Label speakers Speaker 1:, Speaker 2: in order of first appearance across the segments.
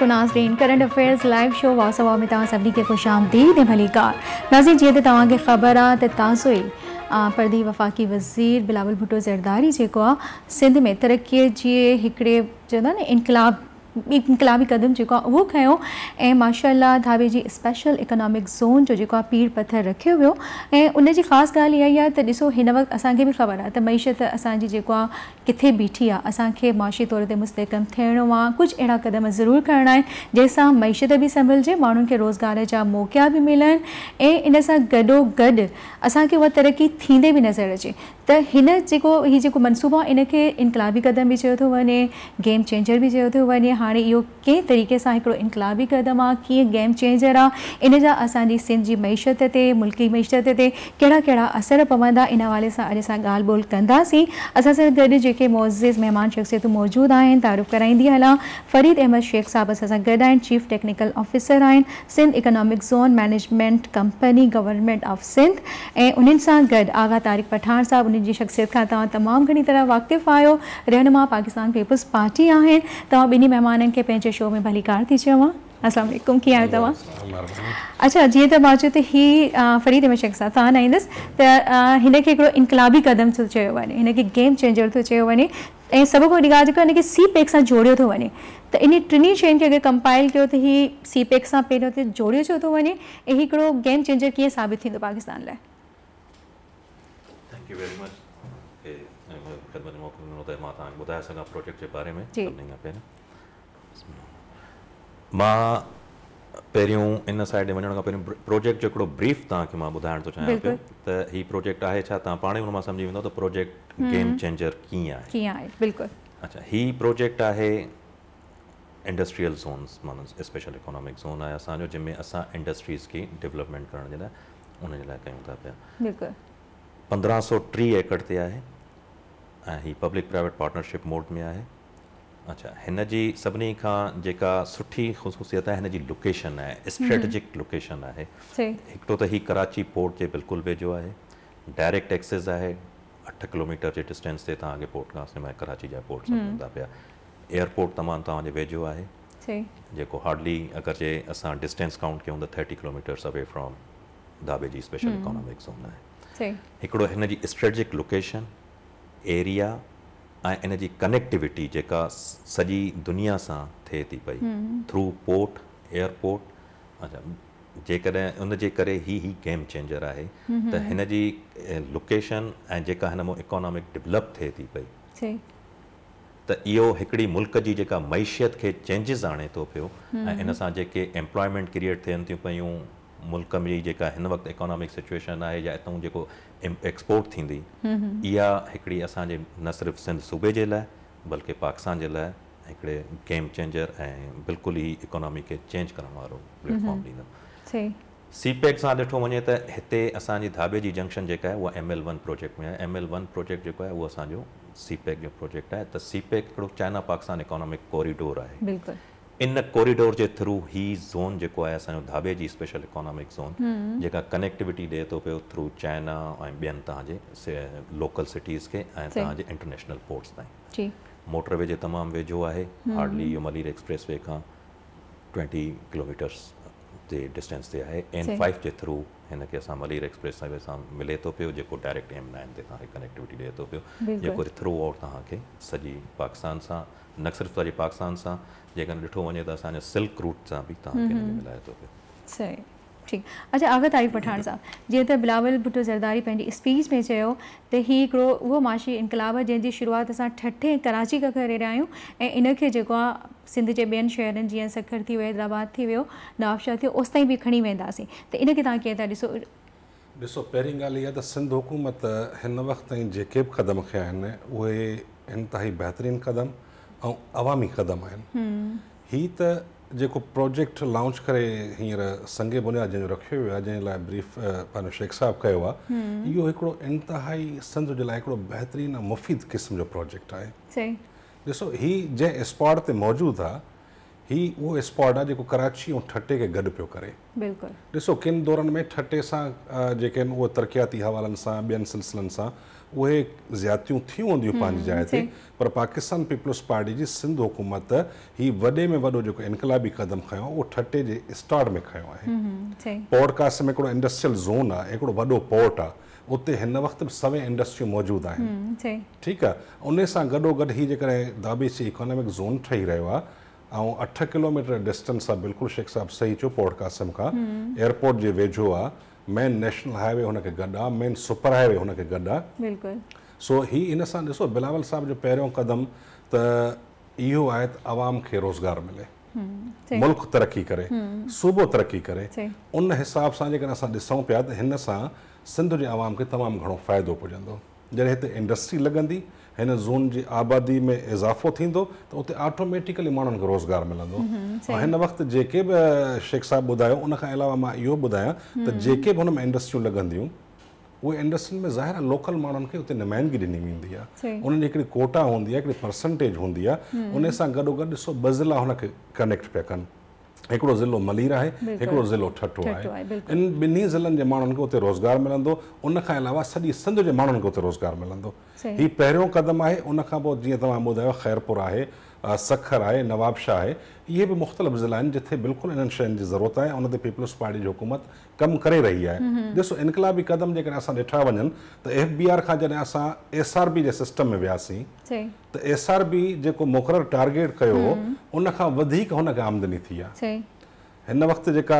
Speaker 1: तो नाजरीन current affairs live show वासवा में तव्हां सभिनी खे ख़ुशि आमदीद ऐं भली कार नाज़रीन जीअं त तव्हांखे ख़बर आहे त परदी वफाक वज़ीर बिलावल भुट्टो ज़रदारी जो सिंध में तरक्की के हिकिड़े चवंदा इनकलाब बि इंकलाबी क़दम जो वो खो ए माशाला माशा की स्पेशल इकोनॉमिक ज़ोन जो जो पीर पत्थर पथर रखियो वियो ऐं उन जी ख़ासि ॻाल्हि इहा ई आहे त ख़बर आ मीशत असो किथे बीठी आहे असें माशी तौर पर मुस्तक़म थियणो आहे कुझु अहिड़ा क़दम ज़रूरु करणा आहिनि जंहिंसां महिषियत बि संभलिजे माण्हुनि के रोज़गार जहाँ मौका भी मिलन ए इन सां गॾोगॾु असांखे उहा तरक़ी थन्दे भी नज़र अचे तो हिन जेको इहो जेको मनसूबो आहे इन क़दम भी चो थो वे गेम चेंजर भी चो थो वे हाँ इहो कें तरीक़े से हिकिड़ो इनकलाबी क़दम आ कि गेम चेंजर आ इन जा असांजी सिंध जी मैशत मुल्की मैशत से कड़ा कड़ा असर पवंदा इन हवाले से अॼु असां ॻाल्हि ॿोल कंदासीं असां मोज़िज़ मेहमान शख्सियत मौजूदु आहिनि तारीफ़ कराईंदी हलां फ़रीद अहमद शेख साहब असा सां चीफ टेक्निकल ऑफिसर आहिनि Sindh economic zone management company government of Sindh ए उन्हनि सां गॾु आगा तारिक पठान साहब उन शख़्सियत का तमाम तमामु घणी तरह वाक़िफ़ आहियो रहनुमा पाकिस्तान पीपल्स पार्टी आहिनि तव्हां ॿिन्ही महिमान तव्हांनि खे पंहिंजे शो में भली कार थी चवां असलम कीअं आहियो तव्हां अच्छा जी तो त मां तो, चयो त फरीद अहमद शेख सां तव्हां न ईंदसि त हिनखे हिकिड़ो इनकलाबी क़दम थो चयो वञे हिनखे गेम चेंजर थो चयो वञे ऐं सभ खां वॾी ॻाल्हि जेका सी पैक सां जोड़ियो तो वञे त तो इन टिनी शयुनि खे अगरि कंपाइल कयो त हीअ सी पैक सां पहिरियों ते जोड़ियो छो थो वञे ऐं हिकिड़ो गेम चेंजर कीअं साबित थींदो पाकिस्तान लाइ
Speaker 2: थैंक यू वेरी मच मां तव्हांखे ॿुधाए सघां प्रोजेक्ट जे बारे में मां पहिरियों इन साइड वञण खां पहिरियों प्रोजेक्ट जो हिकिड़ो ब्रीफ तव्हांखे मां ॿुधाइण थो चाहियां पियो त हीउ प्रोजेक्ट आहे छा तव्हां पाण हुन मां सम्झी वेंदो त प्रोजेक्ट हम्म। गेम चेंजर कीअं आहे
Speaker 1: कीअं आहे बिल्कुलु
Speaker 2: अच्छा हीउ प्रोजेक्ट आहे इंडस्ट्रियल ज़ोन्स माना स्पेशल इकोनॉमिक ज़ोन आहे असांजो जंहिंमें असां इंडस्ट्रीज़ खे डेवलपमेंट करण जे लाइ उन लाइ कयूं था पिया पंद्रहं सौ टीह एकड़ ते आहे ऐं हीउ पब्लिक प्राइवेट पार्टनरशिप मोड में आहे अच्छा हिन जी सभिनी खां जेका सुठी ख़ुशूसियत आहे हिन जी लोकेशन आहे स्ट्रेटजिक हम्म। लोकेशन आहे हिकिड़ो त ही कराची पोर्ट जे बिल्कुलु वेझो आहे डायरेक्ट एक्सेस आहे अठ किलोमीटर जे डिस्टेंस ते तव्हां पोर्ट खां सिमाए कराची जा पोर्ट हम्म। सम्झंदा पिया एयरपोर्ट तमामु तव्हांजे वेझो आहे जेको हार्डली अगरि जे असां डिस्टेंस काउंट कयूं त थर्टी किलोमीटर्स अवे फ्रॉम दाबे जी स्पेशल इकोनॉमिक ज़ोन आहे हिकिड़ो हिन जी स्ट्रेटजिक लोकेशन एरिया ऐं इन जी कनेक्टिविटी जेका सॼी दुनिया सां थिए थी पई थ्रू पोर्ट एयरपोर्ट अच्छा जेकॾहिं उनजे करे ही गेम चेंजर आहे त हिन जी लोकेशन ऐं जेका हिनमां इकोनॉमिक डेवलप थिए थी
Speaker 1: पई
Speaker 2: त इहो हिकिड़ी मुल्क़ जी जेका मैशियत खे चेंजिस आणे थो पियो ऐं इन सां जेके एम्प्लॉयमेंट क्रिएट थियनि थी मुल्क में जेका हिन वक़्तु इकोनॉमिक सिचुएशन आहे या हितां जेको एक्सपोर्ट थींदी इहा हिकिड़ी असांजे सिंध सूबे जे लाइ बल्कि पाकिस्तान जे लाइ हिकिड़े गेम चेंजर ए बिल्कुल ही इकोनॉमी के चेंज करो वारो प्लेटफॉर्म हम्म। ॾींदो सीपेक e से ॾिठो वञे त हिते असांजी धाबे की जंक्शन जेका आहे उहा एम एल वन प्रोजेक्ट में आहे एम एल वन प्रोजेक्ट जेको आहे उहो असांजो सीपेक e जो प्रोजेक्ट आहे त सीपेक हिकिड़ो चाइना पाकिस्तान इकोनॉमिक कॉरिडोर आहे इन कॉरिडोर के थ्रू ही ज़ोन जो है असो धाबे की स्पेशल इकोनॉमिक ज़ोन जेका कनेक्टिविटी ॾिए तो पे थ्रू चाइना ऐं ॿियनि तव्हांजे लोकल सिटीज के ऐं इंटरनेशनल पोर्ट्स तीन मोटरवे के तमाम वेझो है हार्डली इहो मलिर एक्सप्रेस वे का ट्वेंटी किलोमीटर्स के डिस्टेंस से है एन फाइव के थ्रू इनके खे मलिर एक्सप्रेस सां मिले तो पे जो डायरेक्ट एम नाइन से कनेक्टिविटी ॾिए तो पे जेको थ्रू आउट तक सजी पाकिस्तान से न तव्हांजे पाकिस्तान सां जेकॾहिं ॾिठो वञे त असांजे सिल्क रूट सां बि तव्हांखे मिलाए थो पियो
Speaker 1: सही ठीकु अच्छा आग आई पठाण साहब जीअं त बिलावल भुटो ज़रदारी पंहिंजी स्पीच में चयो त हीउ हिकिड़ो उहो माशी इनकलाब आहे जंहिंजी शुरूआति असां ठठे कराची खां करे रहिया आहियूं ऐं इन खे जेको आहे सिंध जे ॿियनि शहरनि जीअं सखर थी वियो हैदराबाद थी वियो नवाबशाह ओसि ताईं बि खणी वेंदासीं त इनखे तव्हां कीअं था ॾिसो
Speaker 3: ॾिसो पहिरीं ॻाल्हि इहा त सिंध हुकूमत हिन वक़्तु ताईं जेके बि क़दम खया आहिनि उहे इंतिहाई ई बहितरीनु क़दम ऐं अवामी क़दम आहिनि हम्म। ही प्रोजेक्ट लॉन्च करे हींअर संगे बुनियाद जंहिंजो रखियो वियो आहे ब्रीफ शेख साहब किया आहे हम्म। इहो हिकिड़ो इंतिहाई मुफ़ीद क़िस्म जो प्रोजेक्ट आहे ॾिसो ही जंहिं स्पॉट ते मौजूद आहे ही उहो स्पॉट आहे कराची ऐं ठटे खे गॾु पियो करे बिल्कुल ॾिसो किन दौरान में ठटे सां जेके आहिनि उहे तरक़ियाती हवालनि सां ॿियनि उहे ज़्यातियूं थी होंदी पंहिंजी जाइ ते पर पाकिस्तान पीपल्स पार्टी की सिंध हुकूमत ही वॾे में वॾो जेको इनकलाबी क़दम खो आहे ठटे जे स्टार्ट में खो
Speaker 1: है
Speaker 3: पोर्ट कास्ट में इंडस्ट्रियल ज़ोन आहे हिकिड़ो पोर्ट आ उते वक्त वक़्तु बि सभई इंडस्ट्रियूं मौजूदु आहिनि हम्म, ठीकु आहे उन सां गॾोगॾु ही जेकॾहिं दाबेची इकोनॉमिक ज़ोन ठही रो आहे अठ किलोमीटर डिस्टेंस आहे बिल्कुलु शेख साहब सही चो पोर्ट कासिम का एयरपोर्ट के वेझो आ मेन नेशनल हाईवे हुन खे मेन सुपर हाईवे हुन खे गॾु आहे
Speaker 1: बिल्कुलु
Speaker 3: ही इन सां ॾिसो बिलावल साहब जो पहिरियों क़दम त इहो आहे त आवाम खे रोज़गार मिले
Speaker 1: हम्म, मुल्क तरक्की करे हम्म।
Speaker 3: सूबो तरक़ी करे उन हिसाब सां जेकॾहिं असां ॾिसूं पिया त हिन सां सिंध जे आवाम के तमाम घणो फ़ाइदो पुॼंदो जॾहिं हिते इंडस्ट्री लॻंदी इन ज़ोन की आबादी में इज़ाफ़ो तो उत उते ऑटोमेटिकली माण्हुनि रोज़गार मिलंदो वक्त हम्म, हम्म, हिन भी शेख साहब ॿुधायो उन खां अलावा मां इहो ॿुधायां त हम्म। जेके बि हुन में इंडस्ट्रियूं लॻंदियूं उहे में ज़ाहिर लोकल माण्हुनि नुमाइंदगी दिनी वेंदी आहे कोटा होंगी परसेंटेज होंगी उन सां गॾोगॾु ॾिसो कनेक्ट पे कन हिकिड़ो ज़िलो मलीर आहे हिकिड़ो ज़िलो ठठो आहे इन ॿिन्ही ज़िलनि जे माण्हुनि खे उते रोज़गारु मिलंदो उन खां अलावा सॼी सिंध जे माण्हुनि खे उते रोज़गारु मिलंदो हीउ पहिरियों क़दमु आहे उन खां पोइ जीअं तव्हां ॿुधायो ख़ैरपुर आहे सखर आहे नवाब शाह आहे इहे बि मुख़्तलिफ़ ज़िला आहिनि जिथे बिल्कुलु इन्हनि शयुनि जी ज़रूरत है उन पीपल्स पार्टी की हुकूमत कम कर रही है ॾिसो इनकलाबी क़दम जेकॾहिं असां ॾिठा एफ बी आर का जॾहिं अस एस आर बी जे सिस्टम में वियासीं तो एस आर बी जेको मुक़ररु टारगेट कयो हम्म। आमदनी थी इन वक्त जो जेका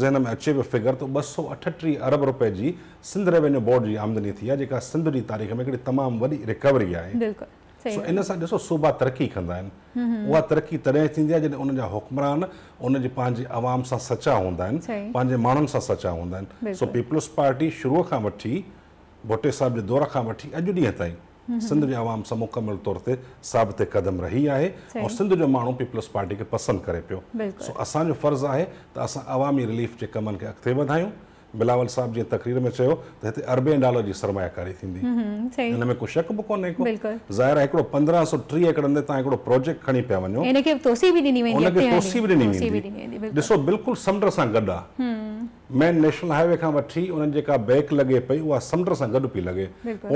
Speaker 3: ज़हन में अचे पियो फिगर तो ॿ सौ अठटीह अरब रुपए की सिंध रेवेन्यू बोर्ड जी आमदनी थी आहे सिंध जी तारीख़ में तमाम वही वॾी रिकवरी आहे सो इन सां ॾिसो सूबा तरक्की कंदा आहिनि उहा तरक़ी तॾहिं थींदी आहे जॾहिं जा हुक्मरान उन जे पंहिंजे आवाम सां सच्चा हूंदा आहिनि पंहिंजे माण्हुनि सां सचा हूंदा आहिनि सो पीपल्स पार्टी शुरू खां वठी भुटे साहब जे दौर खां वठी अॼु ॾींहं ताईं सिंध जे आवाम सां मुकमल तौर ते साबित क़दम रही आहे और सिंध जो माण्हू पीपल्स पार्टी खे पसंद करे पियो सो असांजो फर्ज़ु है त असां अवामी रिलीफ जे कमनि खे अॻिते वधायूं बिलावल साहब जी तकरीर में चयो त हिते अरबे डॉलर जी सरमायाकारी थींदी
Speaker 1: हिन हम्म, हम्म,
Speaker 3: में को शक बि कोन्हे को ज़ाहिर आहे हिकिड़ो पंद्रहं सौ टीह एकड़नि ते तव्हां हिकिड़ो प्रोजेक्ट खणी पिया वञो
Speaker 1: हुनखे तोसी बि ॾिनी वेंदी
Speaker 3: ॾिसो बिल्कुलु समुंड सां गॾु आहे
Speaker 1: हम्म।
Speaker 3: मेन नेशनल हाईवे खां वठी उन्हनि जेका बैक लॻे पई उहा समुंड सां गॾु पई लॻे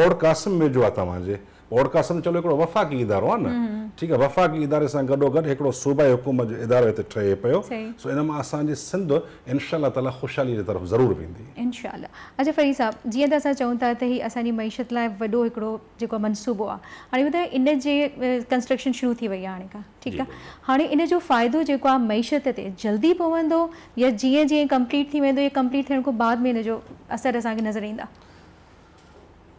Speaker 3: ओड कासिम में जो आहे तव्हांजे ओड कासिम चलो हिकिड़ो वफ़ाक़ी इदारो आहे न ठीकु आहे वफ़ाक़ी इदारे सां गॾो गॾु ठहे पियो सो इन मां असांजी सिंध इनशा ताला ख़ुशहाली जे तरफ़ ज़रूरु वेंदी
Speaker 1: इनशा अच्छा फरी साहब जीअं त असां चऊं था त ही असांजी महिशियत लाइ वॾो हिकिड़ो जेको मनसूबो आहे हाणे ॿुधायो इन जे कंस्ट्रक्शन शुरू थी वई आहे हाणे खां ठीकु आहे हाणे इन जो फ़ाइदो जेको आहे महिषत ते जल्दी पवंदो या जीअं जीअं कंप्लीट थी वेंदो या कंप्लीट थियण खां बाद में इन जो असरु असांखे नज़र ईंदा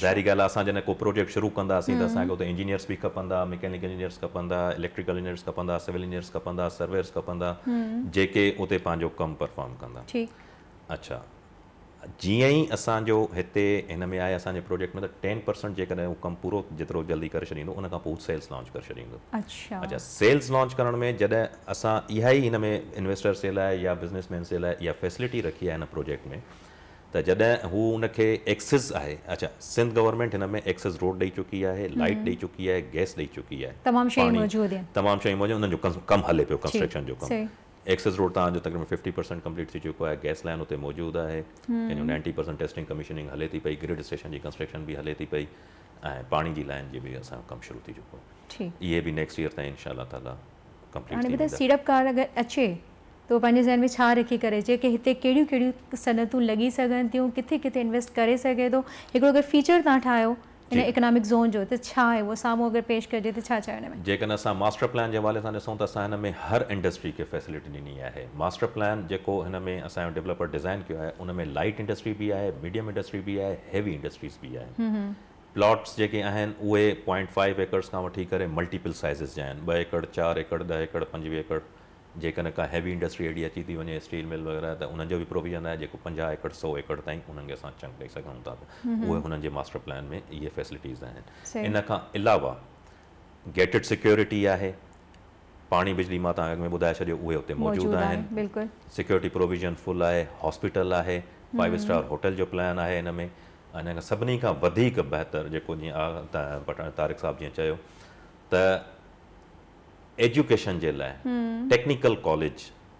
Speaker 2: जाहरी ॻाल्हि आहे असां को प्रोजेक्ट शुरू कंदासीं त असांखे हुते इंजीनियर्स बि खपंदा मैकेनिकल इंजीनियर्स खपंदा इलेक्ट्रिकल इंजीनियर्स खपंदा सिविल इंजीनियर्स खपंदा सर्वेस खपंदा हम्म। जेके उते पंहिंजो कमु परफॉर्म कंदा अच्छा जी ई असांजो हिते में आहे असांजे प्रोजेक्ट में त टेन परसेंट जो कम पूरा पूरो जल्दी करे छॾींदो उन खां सेल्स लॉन्च करे छॾींदो
Speaker 1: अच्छा अच्छा
Speaker 2: सेल्स लॉन्च करण में जॾहिं असां इन में इन्वेस्टर्स जे लाइ या बिज़नेसमैन फैसिलिटी रखी आहे हिन प्रोजेक्ट में त जॾहिं एक्सेस आहे अच्छा सिंध गवर्नमेंट में एक्सेस रोड ॾेई चुकी आहे लाइट हम्म। ॾेई चुकी आहे गैस ॾेई चुकी आहे तमामु शयूं मौजूदु आहिनि तमामु शयूं मौजूदु उन्हनि कंस्ट्रक्शन जो एक्सेस रोड तव्हांजो फिफ्टी परसेंट कंप्लीट चुको आहे गैस लाइन हुते मौजूदु आहे पंहिंजो परसेंट टेस्टिंग कमीशनिंग हले थी ग्रिड स्टेशन जी कंस्ट्रक्शन बि हले थी पई ऐं पाणी लाइन जी बि असांजो कमु शुरू चुको आहे इहे नेक्स्ट ईयर ताईं इनशा कंप्लीट हाणे
Speaker 1: सीड़पकार अगरि अचे त उहो पंहिंजे ज़हन में छा रखी करे अचे की हिते कहिड़ियूं कहिड़ियूं सनतूं लॻी सघनि थियूं किथे किथे इन्वेस्ट करे सघे थो हिकिड़ो अगरि फीचर तव्हां ठाहियो हिन इकोनॉमिक ज़ोन जो त छा आहे उहो साम्हूं अगरि पेश कजे त छा चवण
Speaker 2: में जेकॾहिं असां मास्टर प्लान जे हवाले सां ॾिसूं त असां हिन में हर इंडस्ट्री खे फैसिलिटी ॾिनी आहे मास्टर प्लान जेको हिन में असांजो डेवलपर डिज़ाइन कयो आहे उन में लाइट इंडस्ट्री बि आहे मीडियम इंडस्ट्री बि आहे हैवी इंडस्ट्रीज़ बि आहे प्लॉट्स जेके आहिनि उहे पॉइंट फाइव एकड़स खां वठी करे मल्टीपल साइज़िस जा आहिनि ॿ एकड़ चारि एकड़ ॾह एकड़ पंजवीह एकड़ जेकॾहिं का हैवी इंडस्ट्री अहिड़ी अची थी वञे स्टील मिल वग़ैरह त उन्हनि जो बि प्रोविज़न आहे जेको पंजाह एकड़ सौ एकड़ ताईं उन्हनि खे असां चंक ॾेई सघूं था उहे हुननि जे मास्टर प्लान में इहे फैसिलिटीज़ आहिनि इन खां अलावा गेटेड सिक्योरिटी आहे पाणी बिजली मां तव्हां अॻ में ॿुधाए छॾियो उहे हुते मौजूदु आहिनि बिल्कुलु सिक्योरिटी प्रोविज़न फुल आहे हॉस्पिटल आहे फाइव स्टार होटल जो प्लान आहे हिन में अञा सभिनी खां वधीक बहितरु जेको जीअं तारिक साहिबु जीअं चयो त एजुकेशन जे लाइ टेक्निकल कॉलेज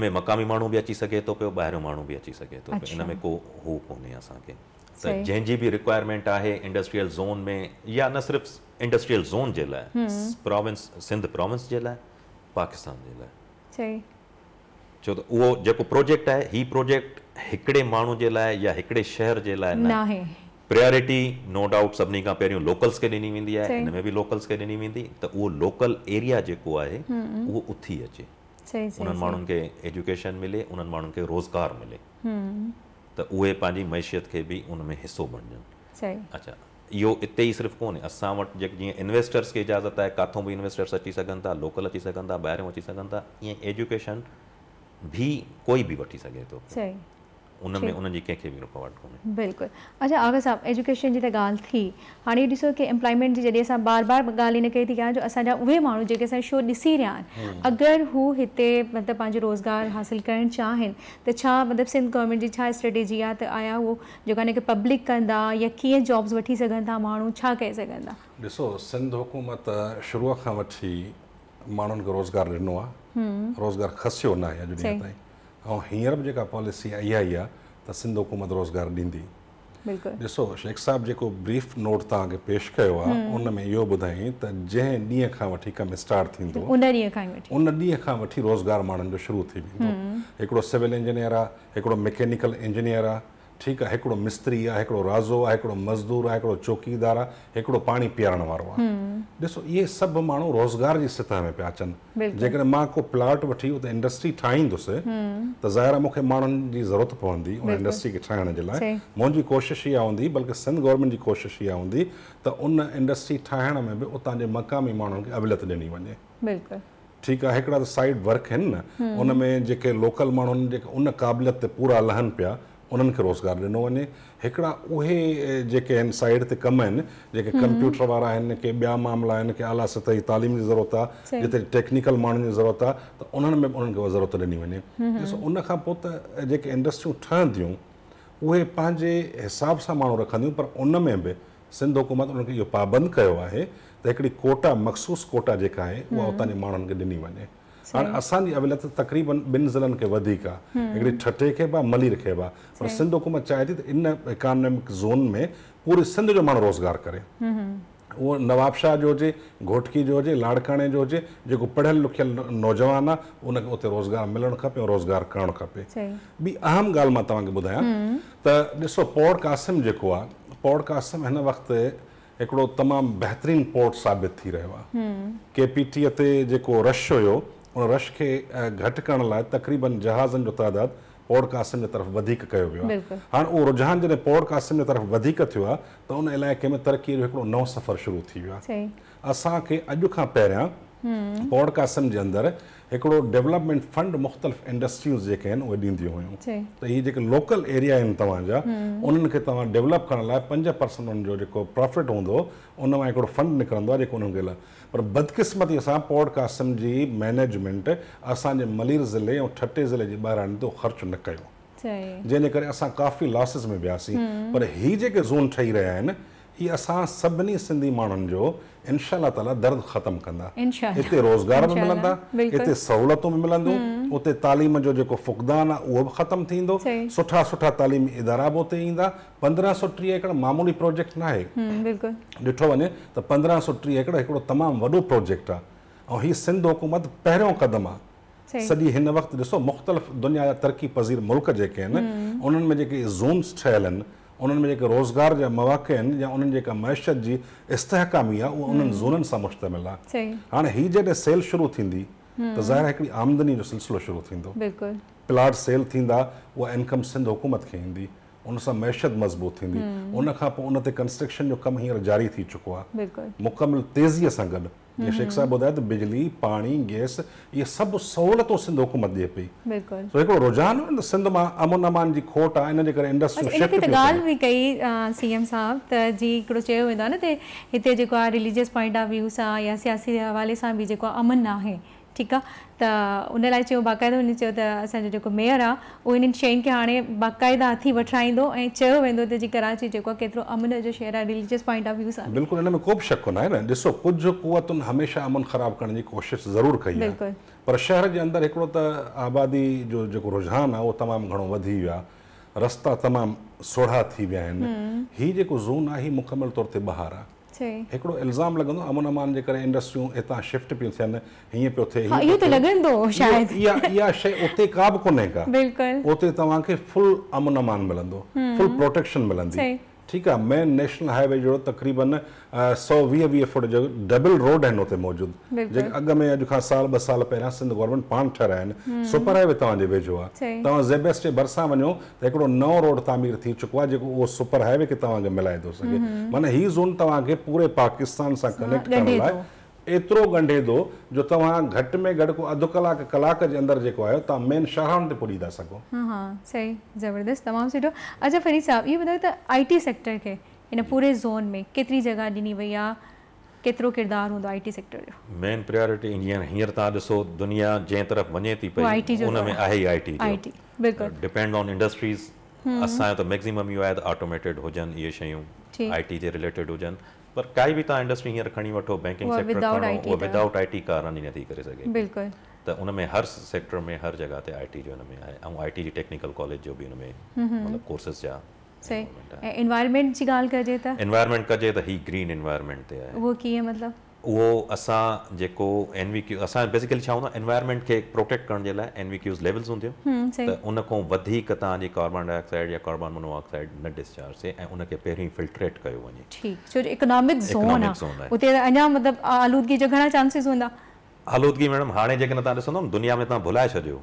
Speaker 2: મે મકામી માણો ભી આચી શકે તો બહાર માણો ભી આચી શકે તો ઇનમે કો હોપ હોને આસા કે જૈન જી ભી રિક્વાયરમેન્ટ આહે ઇન્ડસ્ટ્રીયલ ઝોન મેં યા ન સਿਰફ ઇન્ડસ્ટ્રીયલ ઝોન જૈલા પ્રોવિન્સ સિંધ પ્રોવિન્સ જૈલા પાકિસ્તાન જૈલા
Speaker 1: સહી
Speaker 2: તો વો જેકો પ્રોજેક્ટ આહે હી પ્રોજેક્ટ હકડે માણો જૈલા યા હકડે શહેર જૈલા નાહી પ્રાયોરિટી નો ડાઉટ સબની કા પેરી લોકલ્સ કે દેની વિંદી આ ઇનમે ભી લોકલ્સ કે દેની વિંદી તો વો લોકલ એરિયા જેકો આહે વો ઉથી છે उन्हनि माण्हुनि खे एजुकेशन मिले उन्हनि माण्हुनि खे रोज़गार मिले त उहे पंहिंजी मैशियत खे बि उन में हिसो बणजनि अच्छा इहो इते ई सिर्फ़ु कोन्हे असां वटि जेके जीअं इन्वेस्टर्स खे इजाज़त आहे किथां बि इन्वेस्टर्स अची सघनि था लोकल अची सघनि था ॿाहिरियों अची सघनि था ईअं एजुकेशन बि कोई बि वठी सघे थो बिल्कुलु
Speaker 1: अच्छा आगर साहिबु एजुकेशन जी त ॻाल्हि थी हाणे ॾिसो की एम्प्लॉयमेंट जी जॾहिं बार बार ॻाल्हि इन कई थी कयां जो उहे माण्हू जेके असांजो शो ॾिसी रहिया आहिनि अगरि हू हिते मतिलबु पंहिंजो रोज़गार हासिलु करणु चाहिनि त छा मतिलबु सिंध गवर्नमेंट जी छा स्ट्रैटजी आहे त आया उहो जेका पब्लिक कंदा या कीअं जॉब्स वठी सघनि था माण्हू छा करे सघंदा
Speaker 3: ॾिसो शुरूअ खां वठी माण्हुनि खे रोज़गार ॾिनो आहे ऐं हींअर बि जेका पॉलिसी आई आई आहे त सिंध हुकूमत रोज़गार ॾींदी बिल्कुलु ॾिसो शेख साहिबु जेको ब्रीफ नोट तव्हांखे पेश कयो आहे उन में इहो ॿुधाई त जंहिं ॾींहं खां वठी कमु स्टार्ट थींदो उन
Speaker 1: ॾींहं खां उन
Speaker 3: ॾींहुं रोज़गार माण्हुनि जो शुरू थी वेंदो हिकिड़ो सिविल इंजीनियर आहे हिकिड़ो मैकेनिकल इंजीनियर आहे ठीकु आहे हिकिड़ो मिस्त्री आहे हिकिड़ो राज़ो आहे हिकिड़ो मज़दूर आहे हिकिड़ो चौकीदार आहे हिकिड़ो पाणी पीआरण वारो आहे हम्म। ॾिसो इहे सभु माण्हू रोज़गार जी सतह में पिया अचनि जेकॾहिं मां को प्लाट वठी उते इंडस्ट्री ठाहींदुसि तो ज़ाहिर आहे मूंखे जी ज़रूरत पवंदी उन इंडस्ट्री के ठाहिण जे लाइ मुंहिंजी कोशिशि इहा हूंदी बल्कि सिंध गवर्नमेंट जी कोशिश इहा हूंदी त उन इंडस्ट्री ठाहिण में भी उतां जे मक़ामी माण्हुनि खे अबिलत ॾिनी वञे बिल्कुलु ठीकु आहे हिकिड़ा त साइड वर्क आहिनि न हम्म। उन में जेके लोकल माण्हुनि जेके उन क़ाबिलियत पूरा लहनि पिया उन्हनि रोज़गार ॾिनो वञे एक उहे साइड ते कम जो जेके हम्म। कंप्यूटर वारा के ॿिया मामला आहिनि के आला सतह तालीम जी ज़रूरत आ जिते टेक्निकल माण्हुनि जी ज़रूरत आ तो उन्हनि में बि ज़रूरत ॾिनी वञे हम्म, ॾिसो हम्म। उनखां पोइ त जेके इंडस्ट्रियूं ठहंदियूं हिसाब सां माण्हू रखंदियूं पर उनमें भी सिंध हुकूमत उन्हनि खे पाबंद पाबंदि है आहे त कोटा मखसूस कोटा जो आहे उहा उतां जे माण्हुनि खे ॾिनी हाणे असांजी अविलत तक़रीबन बिन ज़िलनि खे वधीक आहे हिकिड़ी ठटे के बि आहे मलीर खे पर सिंध हुकूमत चाहे थी तो इन इकोनॉमिक ज़ोन में पूरी सिंध जो माण्हू रोजगार करे उहो हम्म, हम्म। नवाबशाह जो हुजे घोटकी जो हुजे लाड़काने जो हुजे जेको पढ़ियल लिखियल नौजवान आ उनखे उते रोज़गारु मिलणु खपे ऐं रोज़गारु करणु खपे ॿी अहम ॻाल्हि मां तव्हांखे ॿुधायां हम्म। त ॾिसो पोर्ट कासिम जेको आ पोर्ट कासिम हिन वक़्तु हिकिड़ो तमामु बहितरीनु पोर्ट साबित थी रहियो आहे केपीटीअ जेको रश हो उन रश के घट करण लाइ तक़रीबन जहाजन जो तादादु पॉडकास्टनि जे तरफ़ वधीक हाँ वो रुझान जॾहिं पॉडकास्टनि जे तरफ़ वधीक तो उन इलाइक़े में तरक़ीअ जो सफ़र शुरू थी वियो आहे असांखे अॼु खां पहिरियां हम्म। पॉडकास्टनि जे हिकिड़ो डेवलपमेंट फंड मुख़्तलिफ़ इंडस्ट्रीज़ जेके आहिनि उहे ॾींदियूं हुयूं त इहे लोकल एरिया आहिनि तव्हांजा हम्म। उन्हनि डेवलप कर लाइ पंज परसेंट हुननि प्रॉफिट हूंदो उन फंड निकिरंदो आहे जेको उन्हनि पर बदकिस्मतीअ सां पॉडकास्टनि जी मैनेजमेंट असांजे मलीर ज़िले और ठटे ज़िले के ॿाहिरां ते तो खर्च न कयो जंहिंजे करे काफ़ी लॉसिस में वियासीं हम्म। पर हीअ जेके ज़ोन ठही रहा आहिनि असा सभी सभिनी सिंधी माण्हुनि जो इनशाला ताला दर्द ख़त्म कंदा
Speaker 1: हिते रोज़गार में मिलंदा हिते
Speaker 3: सहूलियतूं बि मिलंदियूं हम्म। उते तालीम जो जेको फुक़दान आहे उहो बि ख़तमु थींदो सुठा सुठा तालीमी इदारा बि उते ईंदा पंद्रहं सौ टीह एकड़ मामूली प्रोजेक्ट न आहे हम्म, ॾिठो वञे त पंद्रहं सौ टीह एकड़ हिकिड़ो तमामु वॾो प्रोजेक्ट आहे ऐं हीअ सिंध हुकूमत पहिरियों क़दम आहे सॼी हिन वक़्तु ॾिसो मुख़्तलिफ़ दुनिया जा तरक़ी पज़ीर मुल्क जेके आहिनि हम्म। उन्हनि में जेके ज़ोन्स ठहियलु उन्हनि में रोज़गार जो मौक़ा आहिनि या उन्हनि जेका मैशत जी इस्तेहकामी आहे उहा उन्हनि हम्म। ज़ोननि मुश्तमिल हाँ हि हीअ जॾहिं सेल शुरू थींदी
Speaker 1: हम्म। त तो ज़ाहिर हिकिड़ी
Speaker 3: आमदनी जो सिलसिलो शुरू प्लाट सेल थींदा उहा इनकम सिंध हुकूमत खे ईंदी उन मैशत मज़बूत थी हम्म। उन कंस्ट्रक्शन जो कमु हींअर जारी थी चुको आहे मुकमल तेज़ीअ सां गॾु तो ये शेख साहब ॿुधायो त बिजली पाणी गैस इहे सभु सहूलियतूं सिंध हुकूमत ॾिए पई बिल्कुलु हिकिड़ो रुझान न सिंध मां अमन अमान जी खोट आहे इन जे करे इंडस्ट्री त ॻाल्हि
Speaker 1: बि कई सी एम साहब त जी हिकिड़ो चयो वेंदो आहे न त हिते जेको आहे रिलीजियस पॉइंट ऑफ व्यू सां या सियासी हवाले सां बि जेको आहे अमन आहे ठीकु आहे त उन लाइ चयो बाक़ाइदा हुन मेयर आहे उहो इन्हनि शयुनि खे हथी वठाईंदो ऐं कराची जेको आहे अमन जो शहर आहे रिलीजियस पॉइंट ऑफ व्यू सां
Speaker 3: बिल्कुलु को बि शक कोन आहे न ॾिसो कुझु कुवतुनि अमन ख़राबु करण जी कोशिशि ज़रूरु कई आहे पर शहर जे अंदरि हिकिड़ो आबादी जो जेको रुझान है उहो तमामु घणो रस्ता तमामु सोढ़ा थी विया आहिनि हम्म। हीउ ज़ोन आहे हीउ तौर ते ॿाहिरि आहे हिकिड़ो इल्ज़ाम लॻंदो अमन अमान जे करे इंडस्ट्रियूं हितां शिफ्ट पियूं थियनि हीअं पियो थिए इहो त लॻंदो शायदि इहा शइ उते का बि कोन्हे का बिल्कुलु उते तव्हांखे फुल अमन अमान मिलंदो हम्म। फुल प्रोटेक्शन मिलंदी ठीक है मेन नेशनल हाईवे जो तक़रीबन सौ वी वीह फुट जो डबल रोड आहिनि हुते मौजूदु जेके में अॼु खां साल ॿ साल पहिरियां सिंध गवर्नमेंट पाण ठहिराया हम्म। सुपर हाईवे तव्हांजे वेझो आहे तव्हां ज़ेबेस जे भरिसां वञो त हिकिड़ो नओं रोड तमीर थी चुको आहे जेको उहो सुपर हाईवे खे तव्हांखे मिलाए तो सघे हम्म। माना हीअ ज़ोन तव्हांखे पूरे पाकिस्तान से कनेक्ट कर एतिरो ॻंढे थो जो तव्हां घटि में घटि को अधु कलाकु कलाक जे अंदरि जेको आहे तव्हां मेन शहरनि ते पुॼी था सघो
Speaker 1: हा सही ज़बरदस्त तमामु सुठो अच्छा फरीद साहब इहो ॿुधायो त आई टी सेक्टर खे हिन पूरे ज़ोन में केतिरी जॻह ॾिनी वई आहे केतिरो किरदारु हूंदो आई टी सेक्टर जो
Speaker 2: मेन प्रायोरिटी हींअर हींअर तव्हां ॾिसो दुनिया जंहिं तरफ़ वञे थी पई आई टी जो उनमें आहे ई आई टी आई
Speaker 1: टी बिल्कुलु
Speaker 2: डिपेंड ऑन इंडस्ट्रीज़ असांजो त मैक्सिमम इहो आहे त ऑटोमेटेड हुजनि इहे शयूं आई टी जे हुजनि पर काई बि तव्हां इंडस्ट्री हींअर खणी वठो बैंकिंग सेक्टर खणो विदाउट आई टी कार रांदि नथी करे सघे बिल्कुलु त उन में हर सेक्टर में हर जॻह ते आई टी जो हुन में आहे ऐं आई टी जी टेक्निकल कॉलेज जो बि हुन में हम्म, हम्म। मतिलबु कोर्सेस जा
Speaker 1: सही ऐं एनवायरमेंट जी ॻाल्हि कजे त
Speaker 2: एनवायरमेंट कजे त ही ग्रीन एनवायरमेंट ते आहे
Speaker 1: उहो कीअं मतिलबु
Speaker 2: उहो असां जेको एन क्यू असां बेसिकली छा हूंदो आहे एनवायरमेंट प्रोटेक्ट करण जे लाइ एन क्यूज़ लेवल्स हूंदियूं हम्म, त उन खां वधीक तव्हांजी कार्बन डाइऑक्साइड या कार्बन मोनोऑक्साइड न डिस्चार्ज थिए ऐं उनखे पहिरीं फिल्ट्रेट कयो वञे
Speaker 1: ठीकु छो इकोनॉमिक ज़ोन आहे उते अञा मतिलबु आलूदगी जा घणा चांसिस हूंदा
Speaker 2: आलूदगी मैडम हाणे जेकॾहिं तव्हां ॾिसंदो दुनिया में तव्हां भुलाए छॾियो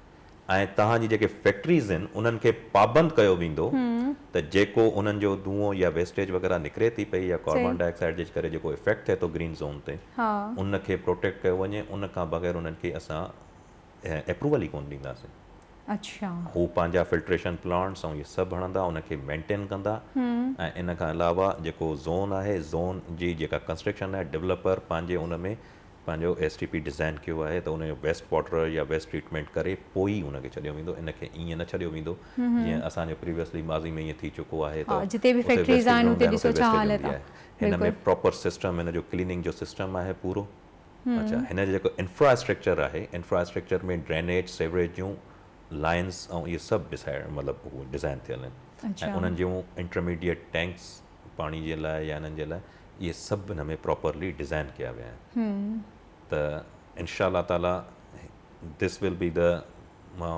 Speaker 2: ऐं तव्हांजी जेके फैक्ट्रीस आहिनि उन्हनि खे पाबंद कयो वेंदो त जेको उन्हनि जो धुओं या वेस्टेज वग़ैरह निकिरे थी पई या कार्बन डाइऑक्साइड जे करे जेको इफेक्ट थिए थो ग्रीन ज़ोन ते उनखे प्रोटेक्ट कयो वञे उन खां बग़ैर उन्हनि खे असां एप्रूवल ई कोन ॾींदासीं अच्छा हू पंहिंजा फिल्ट्रेशन प्लांट्स ऐं इहे सभु हणंदा उनखे मेंटेन कंदा ऐं इन खां अलावा जेको ज़ोन आहे ज़ोन जी जेका कंस्ट्रक्शन आहे डेवलपर पंहिंजे हुन में पंहिंजो एस टी पी डिज़ाइन कयो आहे त उनजो वेस्ट वॉटर या वेस्ट ट्रीटमेंट करे पोइ ई छॾियो वेंदो हिन खे ईअं न छॾियो वेंदो जीअं असांजो प्रीवियसली माज़ी में में ईअं थी चुको आहे हिन प्रोपर सिस्टम हिन जो क्लीनिंग जो सिस्टम आहे पूरो अच्छा हिन जो जेको इंफ्रास्ट्रक्चर आहे इंफ्रास्ट्रक्चर में ड्रेनेज सेवरेज जूं लाइन्स ऐं इहे सभु मतिलबु डिज़ाइन थियल आहिनि ऐं उन्हनि जूं इंटरमीडिएट टैंक्स पाणी जे लाइ या हिननि जे लाइ ये सभु हिन में प्रॉपरली डिज़ाइन कया विया आहिनि त इनशा ताला दिस विल बी द मां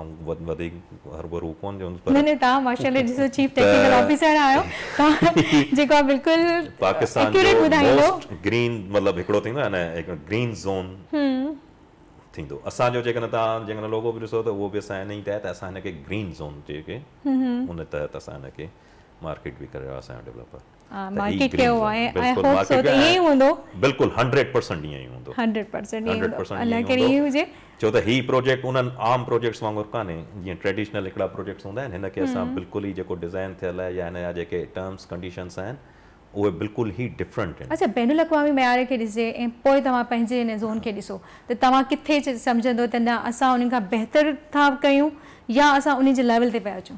Speaker 2: वधीक हरबरू कोन जो पर न
Speaker 1: तव्हां माशाल्लाह ॾिसो चीफ टेक्निकल ऑफिसर आहियो तव्हां जेको आहे बिल्कुलु
Speaker 2: पाकिस्तान जो ग्रीन मतिलबु हिकिड़ो थींदो आहे न हिकिड़ो ग्रीन ज़ोन थींदो असांजो जेकॾहिं तव्हां जेकॾहिं लोगो बि ॾिसो त उहो बि असां हिन ई तहत असां हिनखे ग्रीन ज़ोन जेके हुन तहत असां हिनखे मार्केट बि करे रहिया असांजो डेवलपर
Speaker 1: मार्केट कयो आहे आई होप सो त ईअं ई हूंदो
Speaker 2: बिल्कुलु 100% ईअं ई हूंदो
Speaker 1: 100% ईअं हूंदो अलाह करे ईअं हुजे
Speaker 2: छो त ही प्रोजेक्ट उन्हनि आम प्रोजेक्ट्स वांगुरु कान्हे जीअं ट्रेडिशनल हिकिड़ा प्रोजेक्ट्स हूंदा आहिनि हिन खे असां बिल्कुलु ई जेको डिज़ाइन थियल आहे या हिन जा जेके टर्म्स कंडीशन्स आहिनि उहे बिल्कुलु ई डिफरेंट आहिनि अच्छा
Speaker 1: बैन अवी मयारे खे ॾिसजे ऐं पोइ तव्हां पंहिंजे हिन ज़ोन खे ॾिसो त तो तव्हां किथे सम्झंदो त न असां उन्हनि खां बहितर था कयूं या असां उन जे लेवल ते पिया अचूं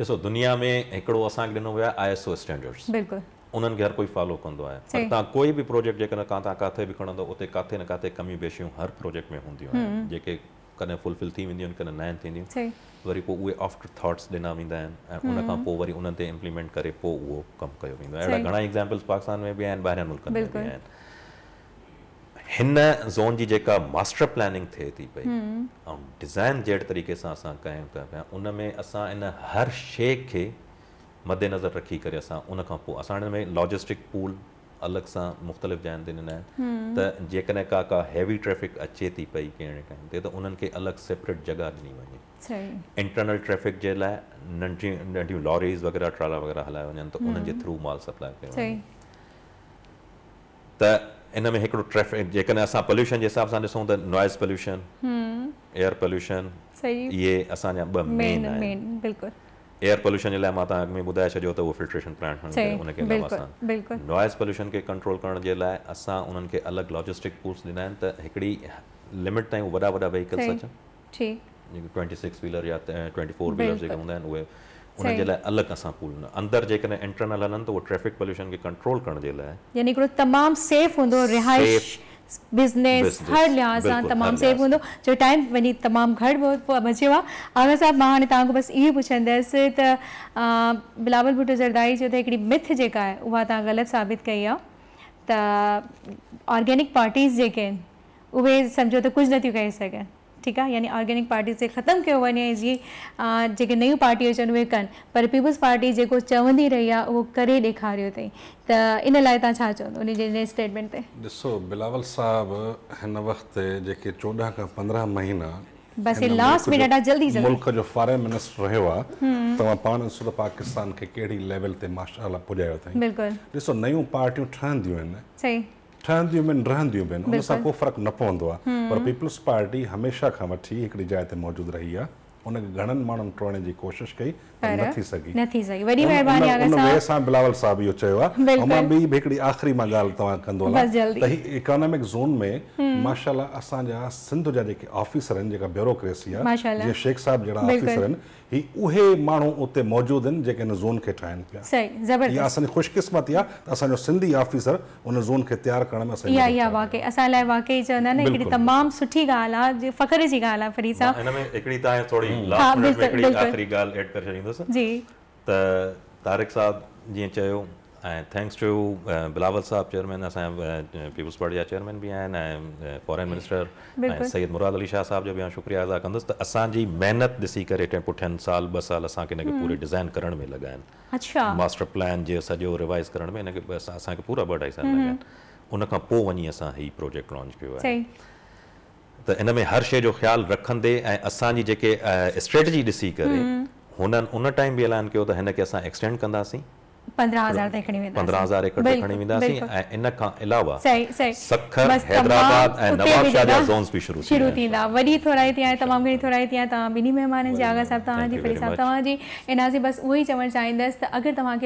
Speaker 2: ॾिसो दुनिया में हिकिड़ो असांखे ॾिनो वियो आहे आई एस ओ स्टैंडर्ड्स बिल्कुलु उन्हनि खे हर कोई फॉलो कंदो आहे तव्हां कोई बि प्रोजेक्ट जेकॾहिं का तव्हां किथे बि खणंदो उते किथे न किथे कमियूं पेशियूं हर प्रोजेक्ट में हूंदियूं आहिनि जेके कॾहिं फुलफिल थी वेंदियूं आहिनि कॾहिं न थींदियूं वरी पोइ उहे आफ्टर थॉट्स ॾिना वेंदा आहिनि ऐं उनखां पोइ वरी उन्हनि ते इम्प्लीमेंट करे पोइ उहो कमु कयो वेंदो आहे अहिड़ा घणा एग्ज़ाम्पल्स पाकिस्तान में बि आहिनि ॿाहिरि में बि आहिनि हिन ज़ोन जी मास्टर प्लैनिंग थे थी पई हम्म। ऐं डिज़ाइन जहिड़े तरीक़े सां अस कयूं उन में असां इन हर शे के मद्देनजर रखी कर लॉजिस्टिक पूल अलग सां मुख़्तलिफ़ जाइनि ते ॾिना आहिनि हम्म। का का हैवी ट्रैफ़िक अचे थी पी कहिड़े टाइम ते त सेपरेट जॻह ॾिनी वञे इंटरनल ट्रैफ़िक के लिए नंढियूं नंढियूं लॉरीज़ वग़ैरह ट्राला वग़ैरह हलाया वञनि त हम्म। उन्हनि थ्रू माल सप्लाई कयो इन में हिकिड़ो ट्रैफिक जेकॾहिं असां पॉल्यूशन जे हिसाब सां ॾिसूं त नॉइज़ पॉल्यूशन एयर पॉल्यूशन इहे असांजा ॿ मेन आहिनि बिल्कुलु एयर पॉल्यूशन जे लाइ मां तव्हां में ॿुधाए छॾियो त उहो फिल्ट्रेशन प्लांट खणी हुनखे अलावा असां नॉइज़ पॉल्यूशन खे कंट्रोल करण जे लाइ असां उन्हनि खे अलॻि लॉजिस्टिक पूल्स ॾिना आहिनि त हिकिड़ी लिमिट ताईं वॾा वॾा व्हीकल्स
Speaker 1: अचनि
Speaker 2: ट्वेंटी सिक्स व्हीलर या ट्वेंटी फोर व्हीलर जेके हूंदा आहिनि उहे उन जे लाइ अलॻि सां पूल न अंदरि जेकॾहिं एंट्रनल हलनि ट्रैफ़िक पोल्यूशन खे कंट्रोल करण जे लाइ
Speaker 1: यानी हिकिड़ो तमामु सेफ हूंदो रिहाइश बिज़नेस हर लिहाज़ सां तमामु सेफ हूंदो जो टाइम वञी तमामु घटि बहुत बचियो आहे मां हाणे तव्हांखां बसि इहो पुछंदसि त बिलावल भुटो ज़रदाई जो त हिकिड़ी मिथ जेका आहे उहा तव्हां ग़लति साबित कई आहे त ऑर्गेनिक पार्टीज़ जेके आहिनि उहे सम्झो त कुझु नथियूं करे चवंदी रही आहे उहो करे ॾेखारियो अथई त इन लाइ
Speaker 3: ठहंदियूं आहिनि रहंदियूं बि आहिनि उन सां को फ़र्क़ु न पवंदो हम्म। पर पीपल्स पार्टी हमेशा खां वठी हिकिड़ी जाइ ते रही है उन घणनि माण्हुनि टोड़ण जी कोशिशि कई नथी सघी नथी
Speaker 1: सघी वॾी महिरबानी आहे असां उन सां
Speaker 3: बिलावल साहब इहो चयो आहे ऐं मां ॿी हिकिड़ी आख़िरी मां ॻाल्हि तव्हां कंदो त ही इकोनॉमिक ज़ोन में हम्म। माशाला असांजा सिंध जा जेके ऑफिसर आहिनि जेका ब्यूरोक्रेसी आहे जीअं शेख साहिब जहिड़ा ऑफिसर आहिनि ही उहे माण्हू उते मौजूदु आहिनि जेके हिन ज़ोन खे ठाहिनि
Speaker 1: पिया इहा
Speaker 3: असांजी ख़ुशकिस्मती आहे त असांजो सिंधी ऑफिसर उन ज़ोन खे तयारु करण में असां इहा
Speaker 1: इहा वाकई असां लाइ वाकई चवंदा आहिनि हिकिड़ी तमामु सुठी ॻाल्हि आहे फ़ख्र जी ॻाल्हि आहे फरीद साहिब
Speaker 3: हिन में हिकिड़ी तव्हां थोरी लास्ट हम्म। मिनट में हिकिड़ी आख़िरी ॻाल्हि ऐड
Speaker 2: करे छॾींदो वेंदुसि त तारिक साहब जो थैंक्स टू बिलावल साहब चेयरमैन असांजा पीपल्स पार्टी जा चेयरमैन भी आहिनि फॉरेन
Speaker 1: मिनिस्टर
Speaker 2: ऐं मुराद अली शाह साहिब जो बि शुक्रिया अदा कंदुसि त असांजी महिनत ॾिसी करे साल ॿ साल असांखे पूरे हम्म। डिज़ाइन कर में लॻा आहिनि अच्छा। मास्टर प्लान जे सॼो रिवाइज़ करण में हिनखे पूरा ॿ अढाई साल लॻा हम्म। उन खां पोइ वञी प्रोजेक्ट लॉन्च किया आहे इन में हर शे जो ख्याल रखंदे ऐं असांजी स्ट्रेटजी ॾिसी हुन उन टाइम बि ऐलान कयो त हिन खे असां एक्सटेंड कंदासीं
Speaker 1: हज़ार ताईं खणी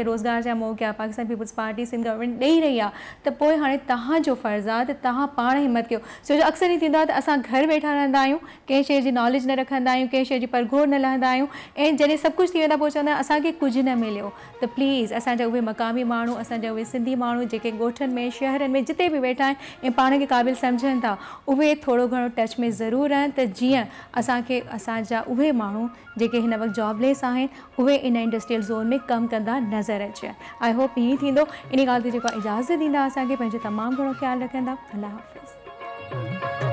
Speaker 1: रोज़गार जा मौका Pakistan People's Party Sindh government ॾेई रही आहे त फर्ज़ आहे त तव्हां पाण अक्सर ई थींदो घर वेठा रहंदा आहियूं कंहिं शइ नॉलेज न रखंदा आहियूं कंहिं शइ जी न लहंदा आहियूं ऐं जॾहिं सभु कुझु थी न मिलियो त प्लीज़ असांजा उहे मक़ामी माण्हू असांजा उहे सिंधी माण्हू जेके ॻोठनि में शहरनि में जिते बि वेठा आहिनि ऐं पाण खे क़ाबिलु सम्झनि था उहे थोरो घणो टच में ज़रूरु आहिनि त जीअं असांखे असांजा उहे माण्हू जेके हिन वक़्तु जॉबलेस आहिनि उहे इन इंडस्ट्रियल ज़ोन में कमु कंदा नज़र अचे आई होप ईअं थींदो इन ॻाल्हि खे जेको इजाज़त ॾींदा असांखे पंहिंजो तमामु घणो ख़्यालु रखंदा अलाह